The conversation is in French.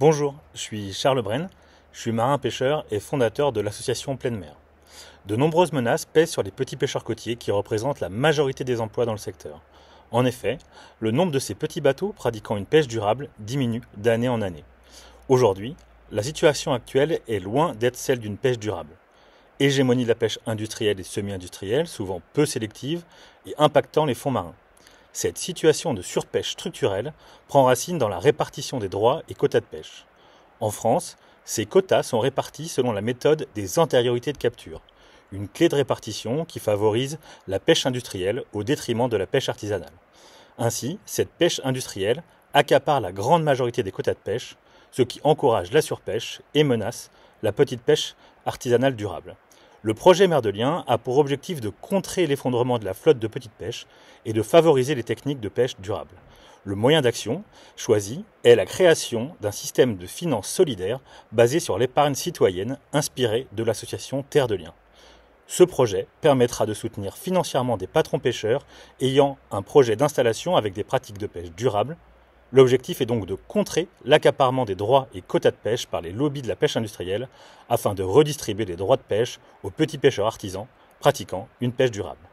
Bonjour, je suis Charles Bren, je suis marin-pêcheur et fondateur de l'association Pleine Mer. De nombreuses menaces pèsent sur les petits pêcheurs côtiers qui représentent la majorité des emplois dans le secteur. En effet, le nombre de ces petits bateaux pratiquant une pêche durable diminue d'année en année. Aujourd'hui, la situation actuelle est loin d'être celle d'une pêche durable. Hégémonie de la pêche industrielle et semi-industrielle, souvent peu sélective et impactant les fonds marins. Cette situation de surpêche structurelle prend racine dans la répartition des droits et quotas de pêche. En France, ces quotas sont répartis selon la méthode des antériorités de capture, une clé de répartition qui favorise la pêche industrielle au détriment de la pêche artisanale. Ainsi, cette pêche industrielle accapare la grande majorité des quotas de pêche, ce qui encourage la surpêche et menace la petite pêche artisanale durable. Le projet merdelien a pour objectif de contrer l'effondrement de la flotte de petite pêche et de favoriser les techniques de pêche durables. Le moyen d'action choisi est la création d'un système de finances solidaire basé sur l'épargne citoyenne inspirée de l'association Terre de Liens. Ce projet permettra de soutenir financièrement des patrons pêcheurs ayant un projet d'installation avec des pratiques de pêche durables L'objectif est donc de contrer l'accaparement des droits et quotas de pêche par les lobbies de la pêche industrielle afin de redistribuer les droits de pêche aux petits pêcheurs artisans pratiquant une pêche durable.